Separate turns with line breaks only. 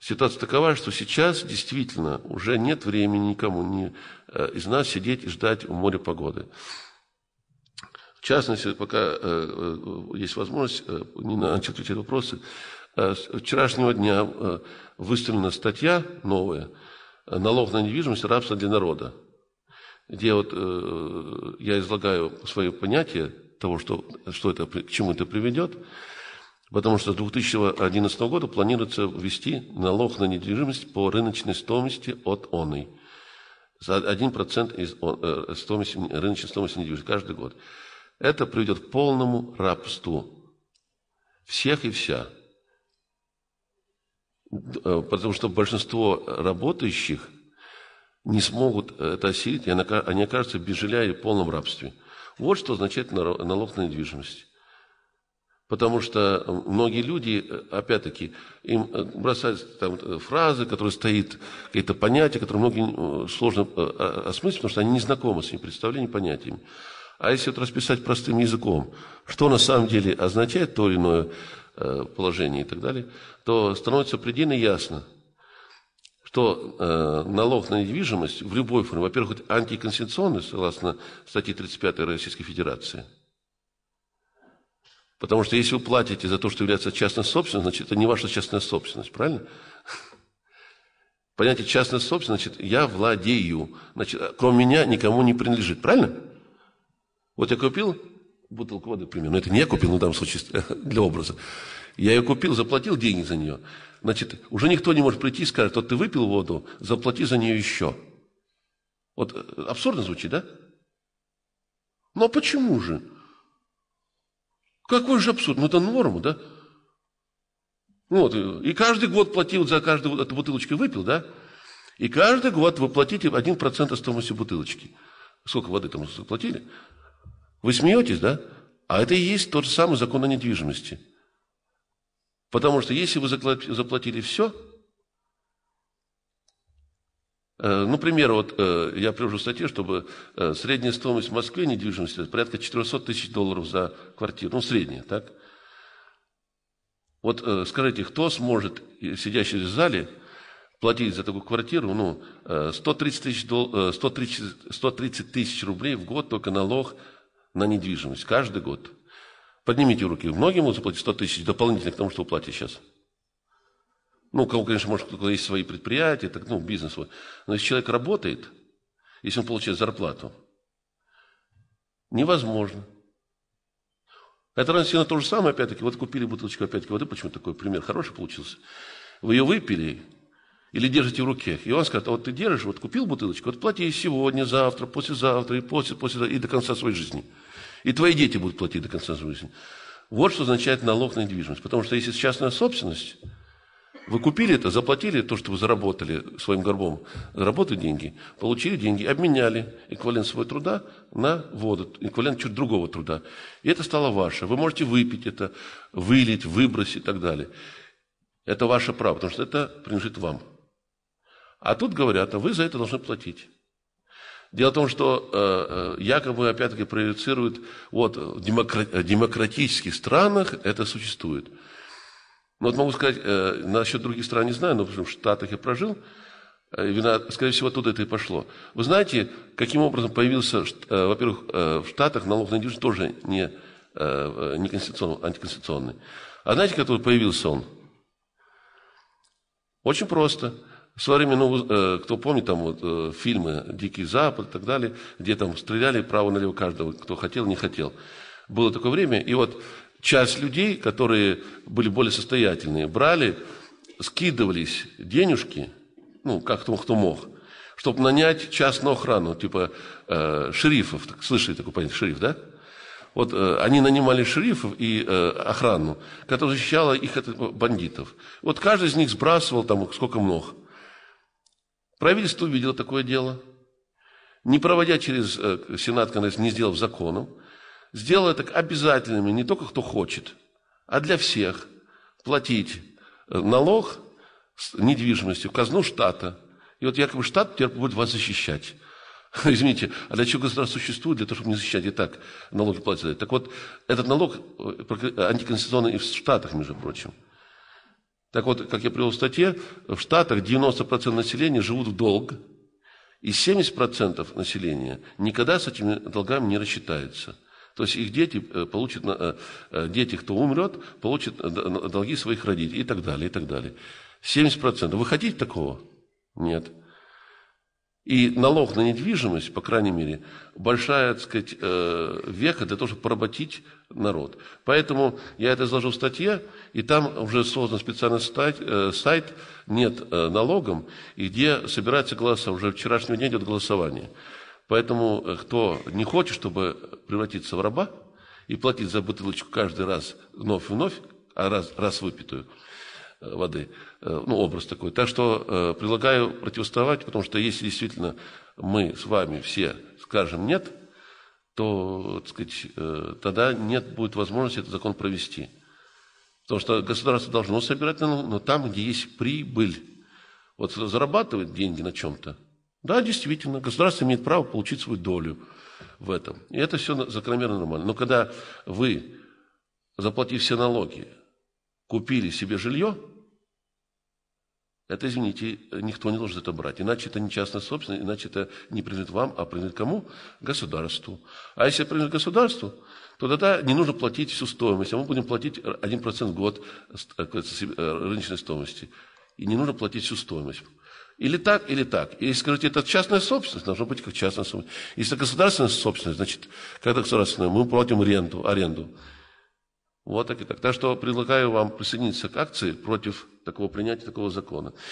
ситуация такова, что сейчас действительно уже нет времени никому не, э, из нас сидеть и ждать у моря погоды. В частности, пока э, э есть возможность, э, не начал отвечать вопросы, э, с вчерашнего дня э, выставлена статья новая э, «Налог на недвижимость. Рабство для народа», где вот э, я излагаю свое понятие того, что, что это, к чему это приведет, Потому что с 2011 года планируется ввести налог на недвижимость по рыночной стоимости от ОНЫ За 1% из э, стоимости, рыночной стоимости недвижимости каждый год. Это приведет к полному рабству всех и вся. Э, потому что большинство работающих не смогут это осилить, и они окажутся без жилья и в полном рабстве. Вот что означает налог на недвижимость. Потому что многие люди, э, опять-таки, им э, бросаются там э, фразы, которые стоит, какие-то понятия, которые многим сложно осмыслить, потому что они не знакомы с ними, представлением, понятиями. А если вот расписать простым языком, что на самом деле означает то или иное положение и так далее, то становится предельно ясно, что налог на недвижимость в любой форме, во-первых, антиконституционный, согласно статье 35 Российской Федерации – Потому что если вы платите за то, что является частной собственностью, значит, это не ваша частная собственность, правильно? Понятие частная собственность, значит, я владею. Значит, кроме меня никому не принадлежит, правильно? Вот я купил бутылку воды, примерно это не я купил, но там случае, для образа. Я ее купил, заплатил деньги за нее. Значит, уже никто не может прийти и сказать, вот ты выпил воду, заплати за нее еще. Вот э, абсурдно звучит, да? Но почему же? Какой же абсурд? Мы-то ну, норму, да? Вот, и каждый год платил за каждую эту бутылочку выпил, да? И каждый год вы платите 1% стоимости бутылочки. Сколько воды там заплатили? Вы смеетесь, да? А это и есть тот же самый закон о недвижимости. Потому что если вы заплатили все, Э, ну, примеру, вот э, я привожу статью, чтобы э, средняя стоимость в Москве недвижимости порядка 400 тысяч долларов за квартиру. Ну, средняя, так? Вот скажите, кто сможет, сидящий в зале, платить за такую квартиру, ну, 130 тысяч, дол... 130, 130 тысяч рублей в год только налог на недвижимость, каждый год. Поднимите руки. Многим вы заплатите 100 тысяч дополнительных к тому, что вы платите сейчас? Ну, у кого, конечно, может, кто-то есть свои предприятия, так, ну, бизнес вот. Но если человек работает, если он получает зарплату, невозможно. Это раз равно то же самое, опять-таки, вот купили бутылочку опять-таки воды, почему такой пример хороший получился. Вы ее выпили или держите в руке. И он скажет, а вот ты держишь, вот купил бутылочку, вот плати и сегодня, завтра, послезавтра, и после, после, и до конца своей жизни. И твои дети будут платить до конца своей жизни. Вот что означает налог на недвижимость. Потому что если частная собственность – вы купили это, заплатили то, что вы заработали своим горбом, заработали деньги, получили деньги, обменяли эквивалент своего труда на воду, эквивалент чуть другого труда. И это стало ваше. Вы можете выпить это, вылить, выбросить и так далее. Это ваше право, потому что это принадлежит вам. А тут говорят, а вы за это должны платить. Дело в том, что э, э якобы опять-таки проецируют, вот в демокра- демократических странах это существует. Ну вот могу сказать, э, насчет других стран не знаю, но в Штатах я прожил, э, скорее всего, оттуда это и пошло. Вы знаете, каким образом появился, э, во-первых, э, в Штатах налог на недвижимость тоже не, э, э не конституционный, антиконституционный. А знаете, как появился он? Очень просто. В свое время, ну, э, кто помнит, там вот э, фильмы «Дикий Запад» и так далее, где там стреляли право-налево каждого, кто хотел, не хотел. Было такое время, и вот часть людей, которые были более состоятельные, брали, скидывались денежки, ну, как кто, кто мог, чтобы нанять частную охрану, типа э, шерифов, слышали такой понятие, шериф, да? Вот э, они нанимали шерифов и э, охрану, которая защищала их от э, бандитов. Вот каждый из них сбрасывал там сколько много. Правительство увидело такое дело, не проводя через э, Сенат, конечно, не сделав законом, сделала так обязательными не только кто хочет, а для всех платить э, налог с недвижимости в казну штата. И вот якобы штат теперь будет вас защищать. Извините, а для чего государство существует? Для того, чтобы не защищать. И так налоги платят. Так вот, этот налог э, э, антиконституционный и в Штатах, между прочим. Так вот, как я привел в статье, в Штатах 90% населения живут в долг, и 70% населения никогда с этими долгами не рассчитается. То есть их дети э, получат, э, э, дети, кто умрет, получат долги своих родителей и так далее, и так далее. 70%. Вы хотите такого? Нет. И налог на недвижимость, по крайней мере, большая, так сказать, века для того, чтобы поработить народ. Поэтому я это изложил в статье, и там уже создан специальный сайт «Нет налогом», и где собираются голоса. Уже вчерашнего дня идет голосование. Поэтому, э, кто не хочет, чтобы превратиться в раба и платить за бутылочку каждый раз вновь и вновь, а раз, раз выпитую э, воды, э, ну, образ такой. Так что предлагаю противостоять, потому что если действительно мы с вами все скажем «нет», то, так сказать, тогда нет будет возможности этот закон провести. Потому что государство должно собирать, но там, где есть прибыль. Вот зарабатывает деньги на чем-то – да, действительно, государство имеет право получить свою долю в этом. И это все закономерно нормально. Но когда вы, заплатив все налоги, купили себе жилье, это, извините, никто не должен это брать. Иначе это не частная собственность, иначе это не принадлежит вам, а принадлежит кому? Государству. А если принадлежит государству, то тогда не нужно платить всю стоимость, а мы будем платить 1% в год э, э, э, рыночной стоимости. И не нужно платить всю стоимость. Или так, или так. Если скажите, это частная собственность, должно быть как частная собственность. Если государственная собственность, значит, когда государственная, мы платим аренду, аренду. Вот так и так. Так что предлагаю вам присоединиться к акции против такого принятия такого закона.